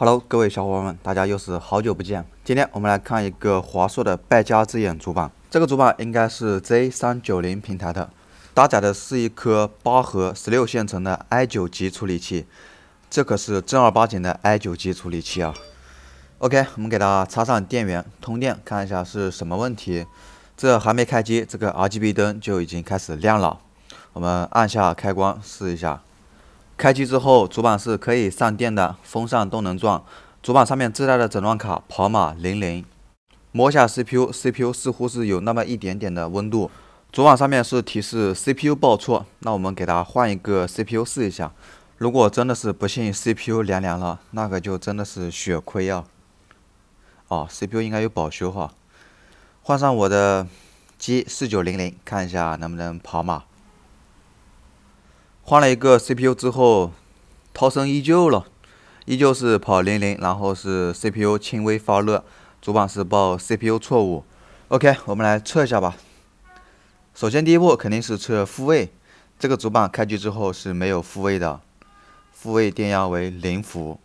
Hello，各位小伙伴们，大家又是好久不见。今天我们来看一个华硕的败家之眼主板，这个主板应该是 Z390 平台的，搭载的是一颗八核十六线程的 i9 级处理器，这可是正儿八经的 i9 级处理器啊。OK，我们给它插上电源，通电看一下是什么问题。这还没开机，这个 RGB 灯就已经开始亮了。我们按下开关试一下。开机之后，主板是可以上电的，风扇都能转。主板上面自带的诊断卡跑马零零，摸下 CPU，CPU 似乎是有那么一点点的温度。主板上面是提示 CPU 报错，那我们给它换一个 CPU 试一下。如果真的是不幸 CPU 凉凉了，那个就真的是血亏啊！哦，CPU 应该有保修哈。换上我的 G 四九零零，看一下能不能跑马。换了一个 CPU 之后，涛声依旧了，依旧是跑零零，然后是 CPU 轻微发热，主板是报 CPU 错误。OK，我们来测一下吧。首先第一步肯定是测复位，这个主板开机之后是没有复位的，复位电压为零伏。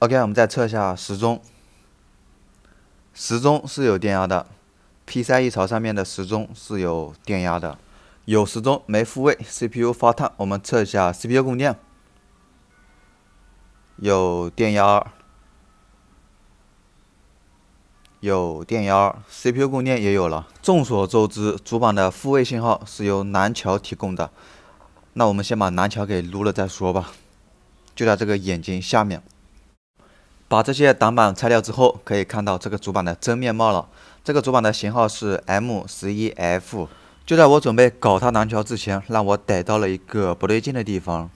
OK，我们再测一下时钟，时钟是有电压的，P i e 槽上面的时钟是有电压的。有时钟没复位，CPU 发烫，我们测一下 CPU 供电，有电压，有电压，CPU 供电也有了。众所周知，主板的复位信号是由南桥提供的，那我们先把南桥给撸了再说吧。就在这个眼睛下面，把这些挡板拆掉之后，可以看到这个主板的真面貌了。这个主板的型号是 M11F。就在我准备搞他南桥之前，让我逮到了一个不对劲的地方。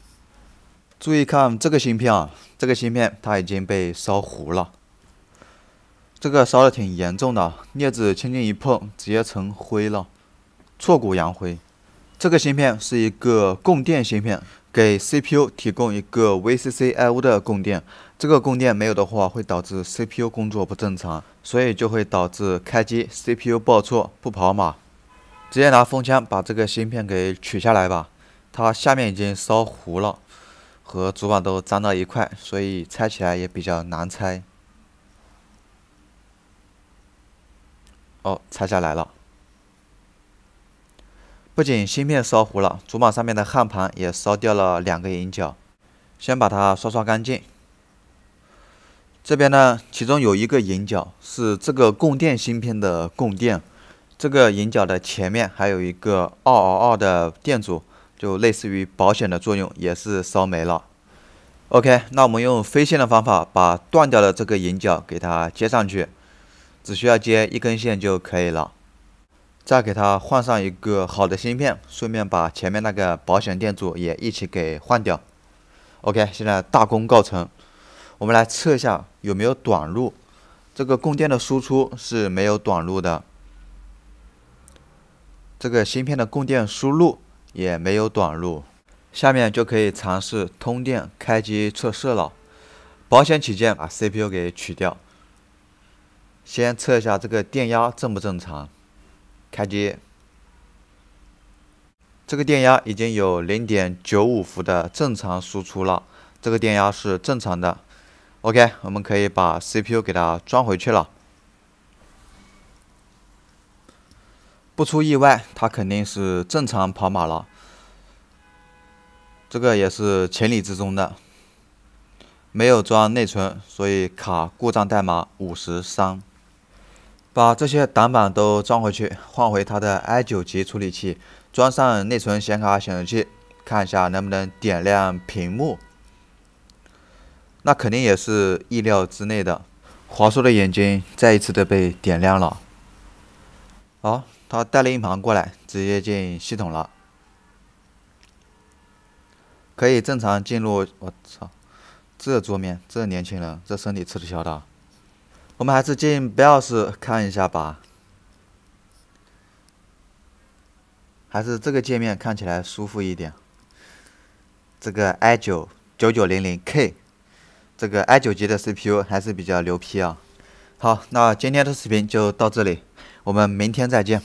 注意看这个芯片啊，这个芯片它已经被烧糊了，这个烧的挺严重的，镊子轻轻一碰，直接成灰了，挫骨扬灰。这个芯片是一个供电芯片，给 CPU 提供一个 VCCIO 的供电，这个供电没有的话，会导致 CPU 工作不正常，所以就会导致开机 CPU 报错不跑码，直接拿风枪把这个芯片给取下来吧，它下面已经烧糊了，和主板都粘到一块，所以拆起来也比较难拆。哦，拆下来了，不仅芯片烧糊了，主板上面的焊盘也烧掉了两个引脚，先把它刷刷干净。这边呢，其中有一个引脚是这个供电芯片的供电。这个引脚的前面还有一个二二二的电阻，就类似于保险的作用，也是烧没了。OK，那我们用飞线的方法把断掉的这个引脚给它接上去，只需要接一根线就可以了。再给它换上一个好的芯片，顺便把前面那个保险电阻也一起给换掉。OK，现在大功告成。我们来测一下有没有短路，这个供电的输出是没有短路的。这个芯片的供电输入也没有短路，下面就可以尝试通电开机测试了。保险起见，把 CPU 给取掉，先测一下这个电压正不正常。开机，这个电压已经有0.95伏的正常输出了，这个电压是正常的。OK，我们可以把 CPU 给它装回去了。不出意外，他肯定是正常跑马了，这个也是情理之中的。没有装内存，所以卡故障代码五十三。把这些挡板都装回去，换回它的 i9 级处理器，装上内存、显卡、显示器，看一下能不能点亮屏幕。那肯定也是意料之内的。华硕的眼睛再一次的被点亮了。啊！他带了硬盘过来，直接进系统了，可以正常进入。我操，这桌面，这年轻人，这身体吃得消的？我们还是进 BIOS 看一下吧，还是这个界面看起来舒服一点。这个 i9 9900K，这个 i9 级的 CPU 还是比较牛批啊。好，那今天的视频就到这里，我们明天再见。